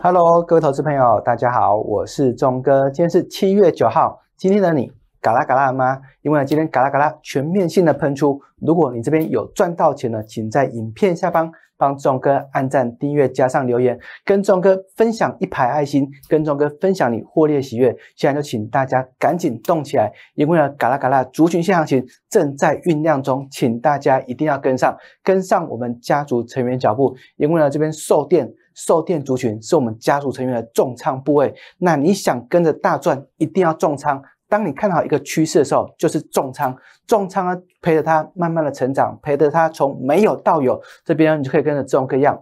Hello，各位投资朋友，大家好，我是钟哥。今天是七月九号，今天的你嘎啦嘎啦吗？因为今天嘎啦嘎啦全面性的喷出。如果你这边有赚到钱呢，请在影片下方帮钟哥按赞、订阅、加上留言，跟钟哥分享一排爱心，跟钟哥分享你获利的喜悦。现在就请大家赶紧动起来，因为呢，嘎啦嘎啦族群现行情正在酝酿中，请大家一定要跟上，跟上我们家族成员脚步。因为呢，这边售电。受电族群是我们家族成员的重仓部位，那你想跟着大赚，一定要重仓。当你看好一个趋势的时候，就是重仓，重仓啊，陪着他慢慢的成长，陪着他从没有到有，这边你就可以跟着这种各样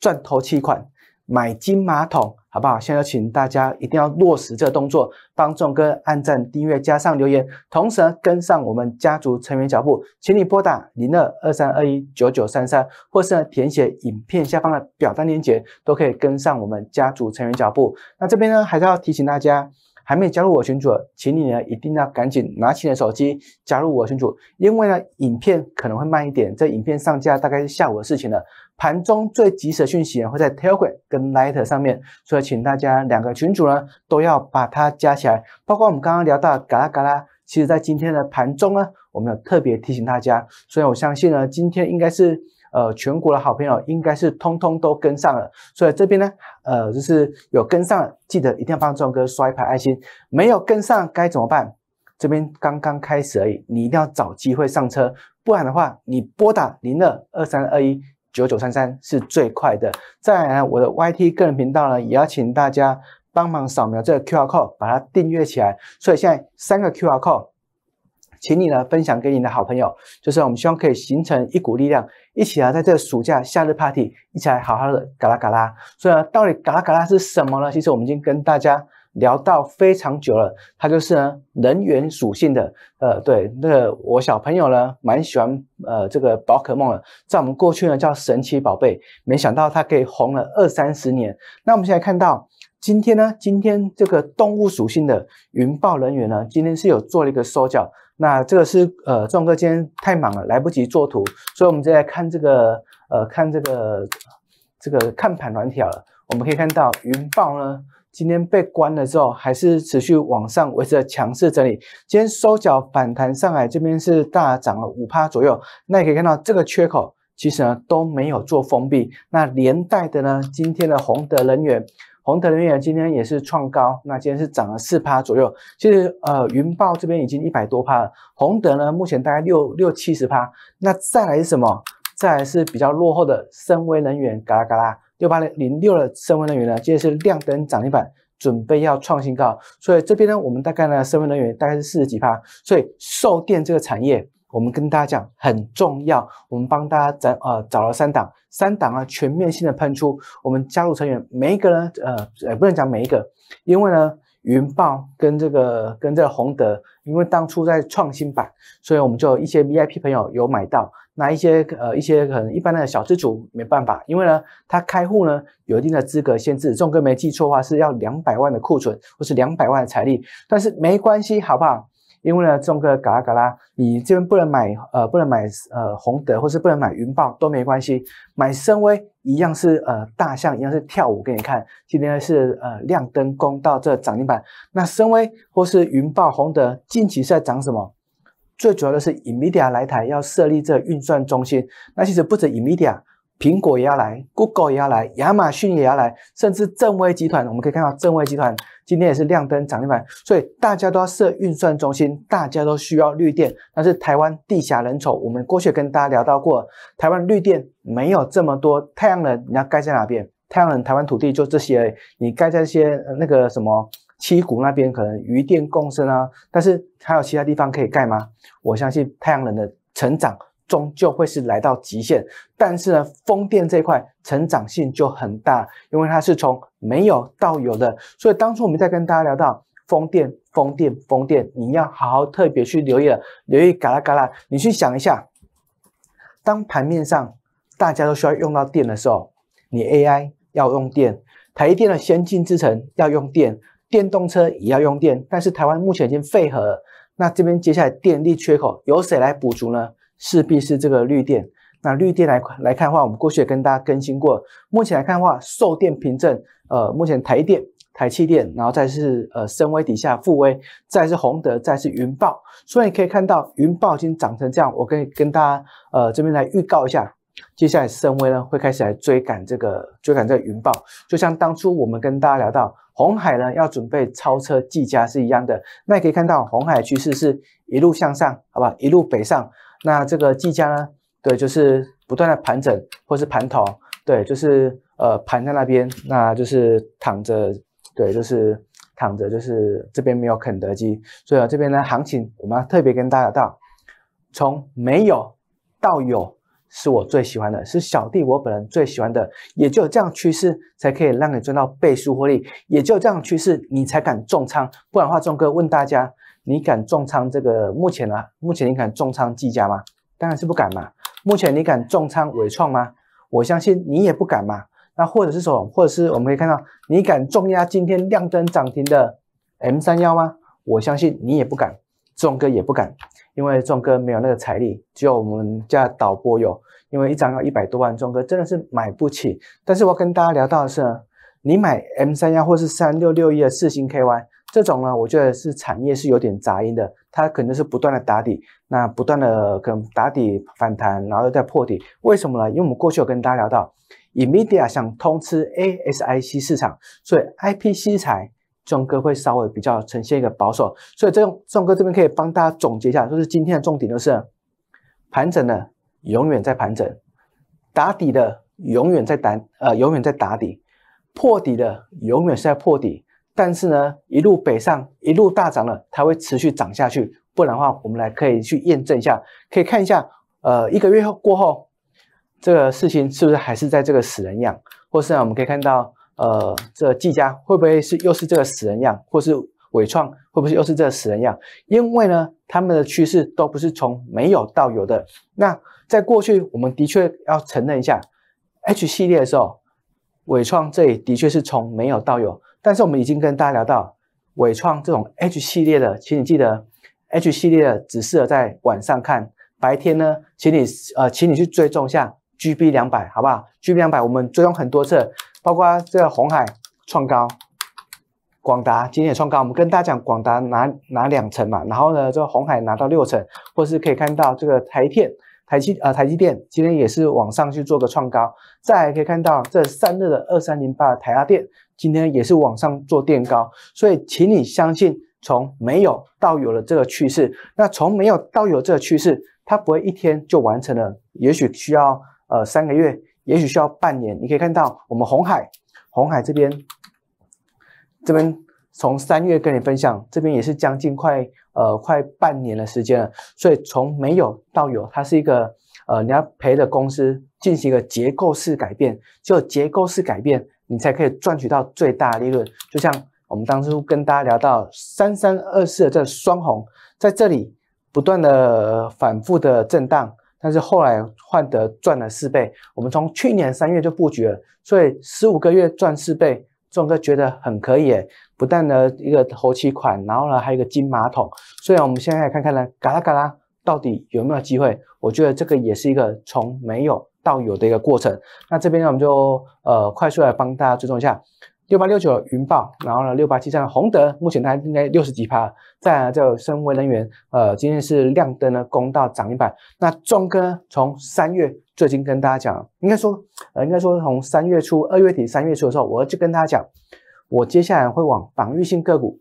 赚投期款。买金马桶，好不好？现在请大家一定要落实这动作，帮众哥按赞、订阅、加上留言，同时呢跟上我们家族成员脚步。请你拨打零二二三二一九九三三，或是呢填写影片下方的表单链接，都可以跟上我们家族成员脚步。那这边呢还是要提醒大家。还没加入我群组，请你呢一定要赶紧拿起你的手机加入我群组，因为呢影片可能会慢一点，这影片上架大概是下午的事情了。盘中最及时的讯息会在 Telegram 跟 Letter 上面，所以请大家两个群组呢都要把它加起来。包括我们刚刚聊到嘎啦嘎啦，其实在今天的盘中呢，我们有特别提醒大家，所以我相信呢今天应该是。呃，全国的好朋友应该是通通都跟上了，所以这边呢，呃，就是有跟上，记得一定要帮众哥刷一排爱心。没有跟上该怎么办？这边刚刚开始而已，你一定要找机会上车，不然的话，你拨打零二二三二一九九三三是最快的。再来呢，我的 YT 个人频道呢，也要请大家帮忙扫描这个 QR code，把它订阅起来。所以现在三个 QR code。请你呢分享给你的好朋友，就是我们希望可以形成一股力量，一起啊在这个暑假夏日 party，一起来好好的嘎啦嘎啦。所以呢，到底嘎啦嘎啦是什么呢？其实我们已经跟大家聊到非常久了。它就是呢人猿属性的，呃，对，那个我小朋友呢蛮喜欢呃这个宝可梦了，在我们过去呢叫神奇宝贝，没想到它可以红了二三十年。那我们现在看到今天呢，今天这个动物属性的云豹人猿呢，今天是有做了一个收缴。那这个是呃壮哥今天太忙了，来不及做图，所以我们就来看这个呃看这个这个看盘短条了。我们可以看到云豹呢今天被关了之后，还是持续往上维持着强势整理。今天收脚反弹上来，这边是大涨了五趴左右。那也可以看到这个缺口其实呢都没有做封闭。那连带的呢今天的红的能源。宏德能源今天也是创高，那今天是涨了四趴左右。其实，呃，云豹这边已经一百多趴了，宏德呢目前大概六六七十趴。那再来是什么？再来是比较落后的深威能源，嘎啦嘎啦六八零零六的深威能源呢，今天是亮灯涨停板，准备要创新高。所以这边呢，我们大概呢深威能源大概是四十几趴。所以售电这个产业。我们跟大家讲很重要，我们帮大家找呃找了三档，三档啊全面性的喷出。我们加入成员每一个呢呃也不能讲每一个，因为呢云豹跟这个跟这个宏德，因为当初在创新版，所以我们就一些 VIP 朋友有买到。那一些呃一些可能一般的小资主没办法，因为呢他开户呢有一定的资格限制，种果没记错的话是要两百万的库存或是两百万的财力。但是没关系，好不好？因为呢，中哥嘎啦嘎啦，你这边不能买呃不能买呃红德，或是不能买云豹都没关系，买深威一样是呃大象一样是跳舞给你看。今天是呃亮灯公到这涨停板，那深威或是云豹、宏德近期是在涨什么？最主要的是以 m e d i a 来台要设立这运算中心。那其实不止以 m e d i a 苹果也要来，Google 也要来，亚马逊也要来，甚至正威集团，我们可以看到正威集团。今天也是亮灯涨停板，所以大家都要设运算中心，大家都需要绿电。但是台湾地下人丑，我们过去跟大家聊到过，台湾绿电没有这么多太阳能，你要盖在哪边？太阳能台湾土地就这些，你盖在一些那个什么七股那边可能余电共生啊，但是还有其他地方可以盖吗？我相信太阳能的成长。就会是来到极限，但是呢，风电这块成长性就很大，因为它是从没有到有的，所以当初我们在跟大家聊到风电、风电、风电，你要好好特别去留意了，留意嘎啦嘎啦，你去想一下，当盘面上大家都需要用到电的时候，你 AI 要用电，台电的先进制程要用电，电动车也要用电，但是台湾目前已经废核，那这边接下来电力缺口由谁来补足呢？势必是这个绿电。那绿电来来看的话，我们过去也跟大家更新过。目前来看的话，售电凭证，呃，目前台电、台气电，然后再是呃深威底下富威，再是宏德，再是云豹。所以你可以看到，云豹已经涨成这样。我可以跟大家呃这边来预告一下，接下来深威呢会开始来追赶这个追赶这个云豹。就像当初我们跟大家聊到红海呢要准备超车技嘉是一样的。那可以看到，红海趋势是一路向上，好吧，一路北上。那这个技嘉呢？对，就是不断的盘整，或是盘头，对，就是呃盘在那边，那就是躺着，对，就是躺着，就是这边没有肯德基，所以这边呢行情，我们要特别跟大家道，从没有到有，是我最喜欢的，是小弟我本人最喜欢的，也就这样趋势才可以让你赚到倍数获利，也就这样趋势你才敢重仓。不然的话，钟哥问大家。你敢重仓这个目前呢？目前你敢重仓技嘉吗？当然是不敢嘛。目前你敢重仓伟创吗？我相信你也不敢嘛。那或者是说，或者是我们可以看到，你敢重压今天亮灯涨停的 M 三幺吗？我相信你也不敢，壮哥也不敢，因为壮哥没有那个财力，只有我们家导播有，因为一张要一百多万，壮哥真的是买不起。但是我跟大家聊到的是，你买 M 三幺或是三六六一的四星 K Y。这种呢，我觉得是产业是有点杂音的，它可能是不断的打底，那不断的可能打底反弹，然后又在破底。为什么呢？因为我们过去有跟大家聊到，Imedia 想通吃 ASIC 市场，所以 IP 芯材壮哥会稍微比较呈现一个保守。所以这种，壮哥这边可以帮大家总结一下，就是今天的重点就是，盘整的永远在盘整，打底的永远在打，呃，永远在打底，破底的永远是在破底。但是呢，一路北上，一路大涨了，它会持续涨下去。不然的话，我们来可以去验证一下，可以看一下，呃，一个月后过后，这个事情是不是还是在这个死人样？或是呢，我们可以看到，呃，这技家会不会是又是这个死人样？或是伟创会不会又是这个死人样？因为呢，他们的趋势都不是从没有到有的。那在过去，我们的确要承认一下，H 系列的时候，伟创这里的确是从没有到有。但是我们已经跟大家聊到伟创这种 H 系列的，请你记得 H 系列的只适合在晚上看，白天呢，请你呃，请你去追踪一下 GB 两百，好不好？GB 两百我们追踪很多次，包括这个红海创高、广达今天创高，我们跟大家讲广达拿拿两层嘛，然后呢，这个红海拿到六层，或是可以看到这个台片台积呃台积电今天也是往上去做个创高，再可以看到这散热的二三零八台压电。今天也是往上做垫高，所以请你相信，从没有到有了这个趋势。那从没有到有这个趋势，它不会一天就完成了，也许需要呃三个月，也许需要半年。你可以看到我们红海，红海这边，这边从三月跟你分享，这边也是将近快呃快半年的时间了。所以从没有到有，它是一个呃你要陪的公司进行一个结构式改变，就结构式改变。你才可以赚取到最大利润。就像我们当初跟大家聊到三三二四的这双红，在这里不断的反复的震荡，但是后来换得赚了四倍。我们从去年三月就布局了，所以十五个月赚四倍，众哥觉得很可以。不但呢一个头期款，然后呢还有一个金马桶。所以我们现在看看呢，嘎啦嘎啦到底有没有机会？我觉得这个也是一个从没有。到有的一个过程，那这边呢，我们就呃快速来帮大家追踪一下六八六九云豹，然后呢六八七三宏德，目前大应该六十几趴。再就深维能源，呃，今天是亮灯的，公道涨一板。那中哥从三月，最近跟大家讲，应该说呃，应该说从三月初、二月底、三月初的时候，我就跟他讲，我接下来会往防御性个股，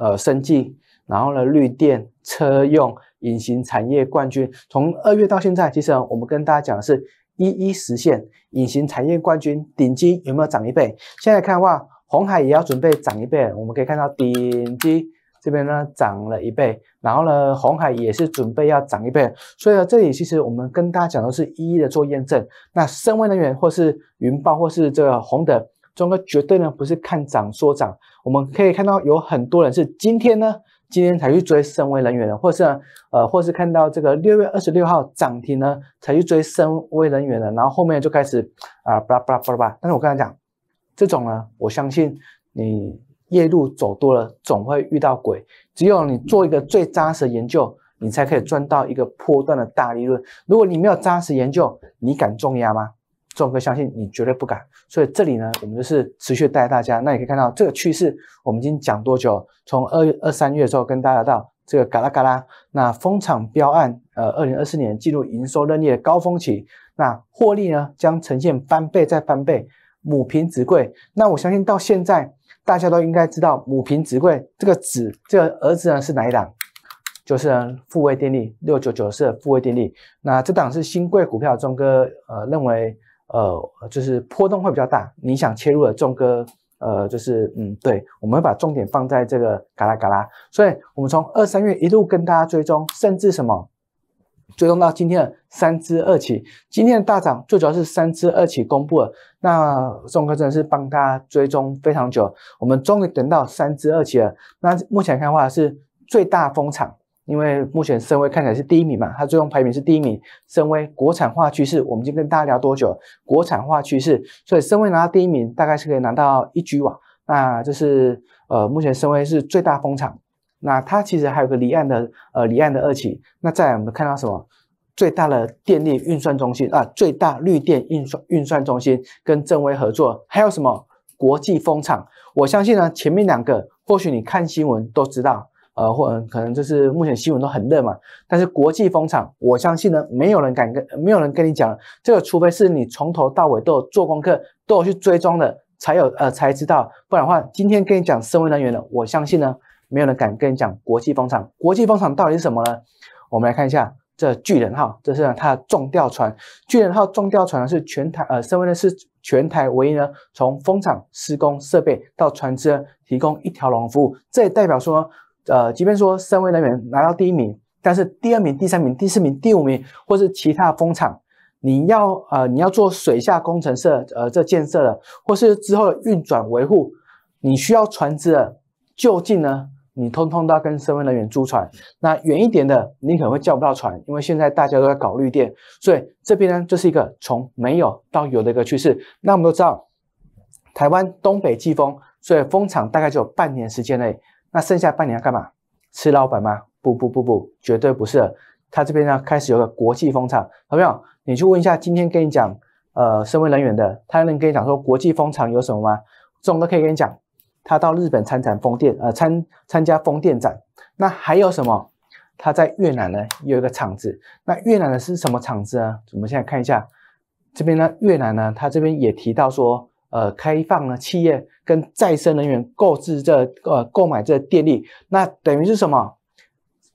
呃，升级，然后呢，绿电、车用、隐形产业冠军。从二月到现在，其实我们跟大家讲的是。一一实现隐形产业冠军，顶级有没有涨一倍？现在看的话，红海也要准备涨一倍。我们可以看到顶级这边呢涨了一倍，然后呢红海也是准备要涨一倍。所以呢，这里其实我们跟大家讲的是一一的做验证。那深威能源或是云豹或是这个红的，中哥绝对呢不是看涨说涨。我们可以看到有很多人是今天呢。今天才去追深威能源的，或者是呃，或是看到这个六月二十六号涨停呢，才去追深威能源的，然后后面就开始啊，巴拉巴拉巴拉。但是我跟他讲，这种呢，我相信你夜路走多了总会遇到鬼，只有你做一个最扎实的研究，你才可以赚到一个波段的大利润。如果你没有扎实研究，你敢重压吗？钟哥相信你绝对不敢，所以这里呢，我们就是持续带大家。那也可以看到这个趋势，我们已经讲多久？从二月、二三月之后跟大家到这个嘎啦嘎啦。那风场标案，呃，二零二四年进入营收认列的高峰期，那获利呢将呈现翻倍再翻倍，母凭子贵。那我相信到现在大家都应该知道，母凭子贵这个子，这个儿子呢是哪一档？就是富威电力六九九四富威电力。那这档是新贵股票，钟哥呃认为。呃，就是波动会比较大。你想切入的众哥，呃，就是嗯，对，我们会把重点放在这个嘎啦嘎啦。所以我们从二三月一路跟大家追踪，甚至什么追踪到今天的三支二起。今天的大涨最主要是三支二起公布了，那众哥真的是帮大家追踪非常久，我们终于等到三支二起了。那目前看的话是最大风场。因为目前深威看起来是第一名嘛，它最终排名是第一名。深威国产化趋势，我们已经跟大家聊多久？国产化趋势，所以深威拿到第一名，大概是可以拿到一 G 瓦。那就是呃，目前深威是最大风场。那它其实还有个离岸的呃离岸的二期。那再来我们看到什么？最大的电力运算中心啊，最大绿电运算运算中心跟正威合作，还有什么国际风场？我相信呢，前面两个或许你看新闻都知道。呃，或可能就是目前新闻都很热嘛，但是国际风场，我相信呢，没有人敢跟，没有人跟你讲这个，除非是你从头到尾都有做功课，都有去追踪的，才有呃才知道。不然的话，今天跟你讲声位能源的，我相信呢，没有人敢跟你讲国际风场。国际风场到底是什么呢？我们来看一下这巨人号，这是它的重吊船。巨人号重吊船呢，是全台呃，身为呢是全台唯一呢，从风场施工设备到船只提供一条龙服务，这也代表说。呃，即便说声威能源拿到第一名，但是第二名、第三名、第四名、第五名，或是其他风场，你要呃你要做水下工程设呃这建设的，或是之后的运转维护，你需要船只的就近呢，你通通都要跟身威能源租船。那远一点的，你可能会叫不到船，因为现在大家都在搞绿电，所以这边呢就是一个从没有到有的一个趋势。那我们都知道台湾东北季风，所以风场大概只有半年时间内。那剩下半年要干嘛？吃老板吗？不不不不，绝对不是。他这边呢开始有个国际风场，朋友，你去问一下，今天跟你讲，呃，身为人员的，他能跟你讲说国际风场有什么吗？总哥可以跟你讲，他到日本参展风电，呃，参参加风电展。那还有什么？他在越南呢有一个厂子，那越南的是什么厂子啊？我们现在看一下，这边呢越南呢，他这边也提到说。呃，开放了企业跟再生能源购置这呃购买这电力，那等于是什么？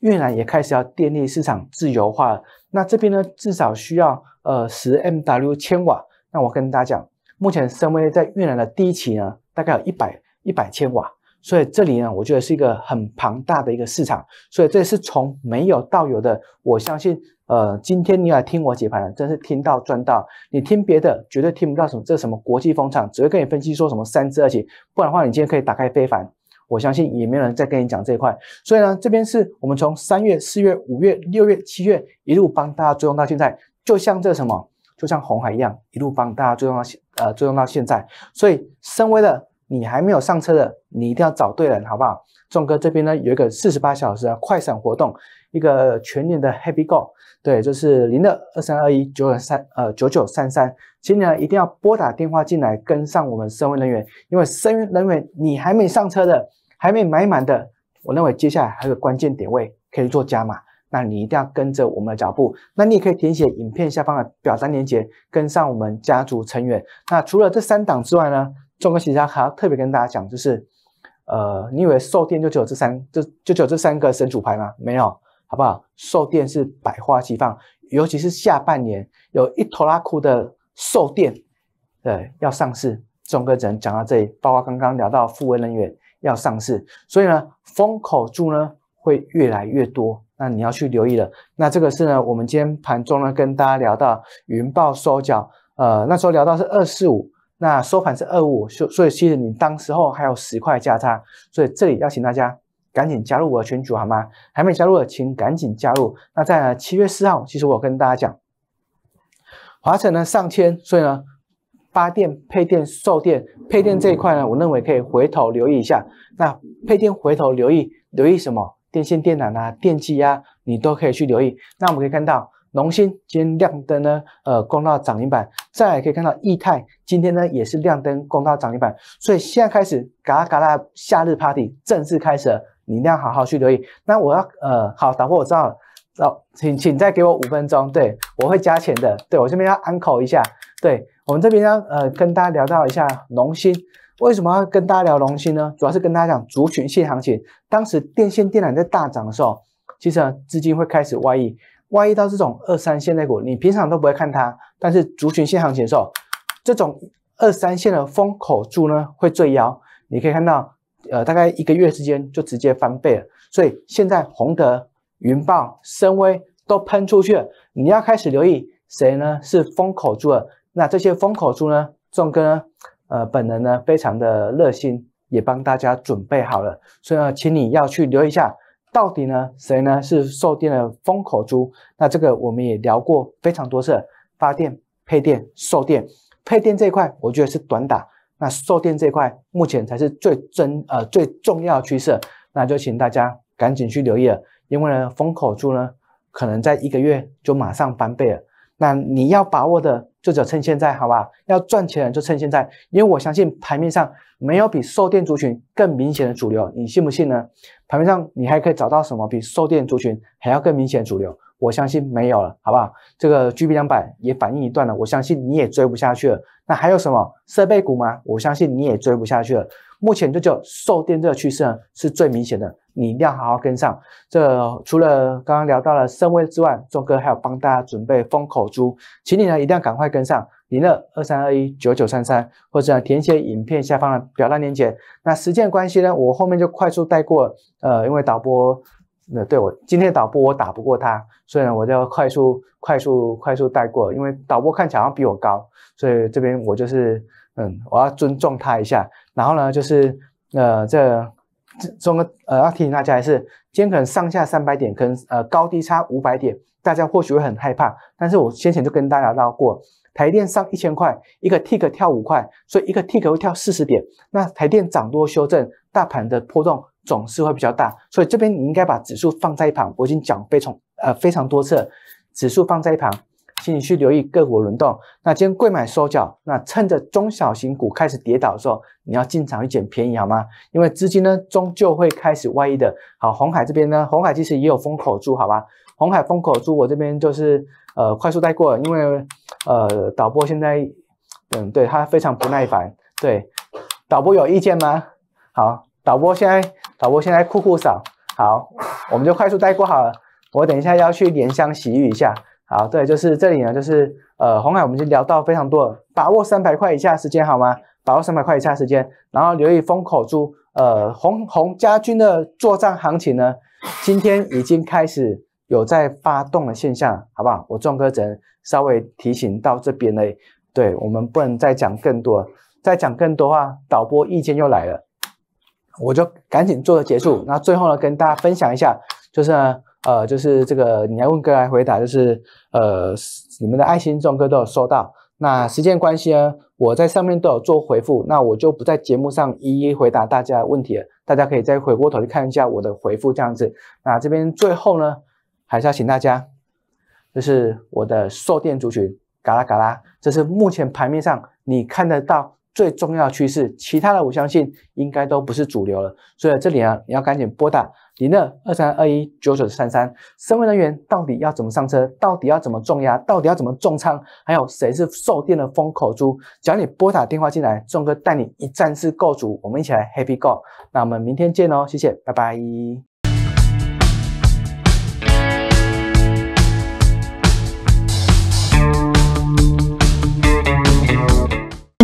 越南也开始要电力市场自由化了。那这边呢，至少需要呃十 MW 千瓦。那我跟大家讲，目前申威在越南的第一期呢，大概有一百一百千瓦。所以这里呢，我觉得是一个很庞大的一个市场。所以这是从没有到有的，我相信。呃，今天你来听我解盘了，真是听到赚到。你听别的，绝对听不到什么。这什么国际风场，只会跟你分析说什么三只二且，不然的话，你今天可以打开非凡，我相信也没有人再跟你讲这一块。所以呢，这边是我们从三月、四月、五月、六月、七月一路帮大家追踪到现在，就像这什么，就像红海一样，一路帮大家追踪到呃，追踪到现在。所以，身为了你还没有上车的，你一定要找对人，好不好？众哥这边呢有一个四十八小时的快闪活动。一个全年的 Happy Go，对，就是零二二三二一九点三呃九九三三。你呢一定要拨打电话进来跟上我们身源人员，因为身源人员你还没上车的，还没买满的，我认为接下来还有关键点位可以做加码，那你一定要跟着我们的脚步。那你也可以填写影片下方的表单链接，跟上我们家族成员。那除了这三档之外呢，中哥企业家还要特别跟大家讲，就是呃，你以为售电就只有这三就就只有这三个神主牌吗？没有。好不好？售电是百花齐放，尤其是下半年有一头拉库的售电，对，要上市。钟哥只能讲到这里，包括刚刚聊到富威能源要上市，所以呢，风口猪呢会越来越多，那你要去留意了。那这个是呢，我们今天盘中呢跟大家聊到云豹收缴，呃，那时候聊到是二四五，那收盘是二五五，所所以其实你当时候还有十块价差，所以这里要请大家。赶紧加入我的群组好吗？还没加入的，请赶紧加入。那在七月四号，其实我跟大家讲，华晨呢上千，所以呢，发电、配电、售电、配电这一块呢，我认为可以回头留意一下。那配电回头留意，留意什么？电线电缆啊，电机呀，你都可以去留意。那我们可以看到，龙星今天亮灯呢，呃，攻到涨停板；再可以看到易泰今天呢，也是亮灯攻到涨停板。所以现在开始，嘎啦嘎啦，夏日 party 正式开始。了。你一定要好好去留意。那我要呃，好打破我罩罩，请请再给我五分钟。对我会加钱的。对我这边要 uncle 一下。对我们这边呢，呃，跟大家聊到一下龙芯。为什么要跟大家聊龙芯呢？主要是跟大家讲族群性行情。当时电线电缆在大涨的时候，其实呢资金会开始外溢，外溢到这种二三线类股，你平常都不会看它。但是族群性行情的时候，这种二三线的风口柱呢会最妖。你可以看到。呃，大概一个月之间就直接翻倍了，所以现在宏德、云豹、深威都喷出去了，你要开始留意谁呢？是风口猪。了。那这些风口猪呢，众哥呢，呃，本人呢非常的热心，也帮大家准备好了，所以呢，请你要去留意一下，到底呢谁呢是受电的风口猪？那这个我们也聊过非常多次，发电、配电、售电、配电这一块，我觉得是短打。那售电这块目前才是最真呃最重要的趋势，那就请大家赶紧去留意了，因为呢风口猪呢可能在一个月就马上翻倍了。那你要把握的就只有趁现在，好吧？要赚钱就趁现在，因为我相信盘面上没有比售电族群更明显的主流，你信不信呢？盘面上你还可以找到什么比售电族群还要更明显的主流？我相信没有了，好不好？这个 G B 两百也反应一段了，我相信你也追不下去了。那还有什么设备股吗？我相信你也追不下去了。目前就只有受电热趋势呢，是最明显的，你一定要好好跟上。这除了刚刚聊到了深威之外，钟哥还有帮大家准备封口珠，请你呢一定要赶快跟上。零二二三二一九九三三，或者填写影片下方的表单链接。那时间关系呢，我后面就快速带过。呃，因为导播。那对我今天导播我打不过他，所以呢我要快速快速快速带过，因为导播看起来好像比我高，所以这边我就是嗯我要尊重他一下。然后呢就是呃这整个呃要提醒大家还是，今天可能上下三百点，可能呃高低差五百点，大家或许会很害怕，但是我先前就跟大家聊过，台电上一千块，一个 tick 跳五块，所以一个 tick 会跳四十点，那台电涨多修正，大盘的波动。总是会比较大，所以这边你应该把指数放在一旁。我已经讲非常呃非常多次，指数放在一旁，请你去留意各国轮动。那今天贵买收脚，那趁着中小型股开始跌倒的时候，你要进场去捡便宜好吗？因为资金呢终究会开始外溢的。好，红海这边呢，红海其实也有风口猪，好吧？红海风口猪，我这边就是呃快速带过，因为呃导播现在嗯对他非常不耐烦，对导播有意见吗？好，导播现在。导播现在酷酷扫，好，我们就快速带过好了。我等一下要去莲香洗浴一下。好，对，就是这里呢，就是呃，红海我们已聊到非常多，把握三百块以下时间好吗？把握三百块以下时间，然后留意风口猪，呃，红红家军的作战行情呢，今天已经开始有在发动的现象，好不好？我壮哥只能稍微提醒到这边嘞，对我们不能再讲更多，再讲更多话，导播意见又来了。我就赶紧做个结束。那最后呢，跟大家分享一下，就是呃，就是这个你来问哥来回答，就是呃，你们的爱心众哥都有收到。那时间关系呢，我在上面都有做回复，那我就不在节目上一一回答大家问题了。大家可以再回过头去看一下我的回复这样子。那这边最后呢，还是要请大家，就是我的售电族群，嘎啦嘎啦，这是目前盘面上你看得到。最重要趋势，其他的我相信应该都不是主流了。所以这里啊，你要赶紧拨打零二二三二一九九三三。身味人员到底要怎么上车？到底要怎么重压？到底要怎么重仓？还有谁是售电的风口猪？只要你拨打电话进来，仲哥带你一站式购足，我们一起来 Happy Go。那我们明天见哦，谢谢，拜拜。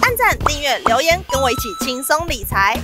按赞、订阅、留言，跟我一起轻松理财。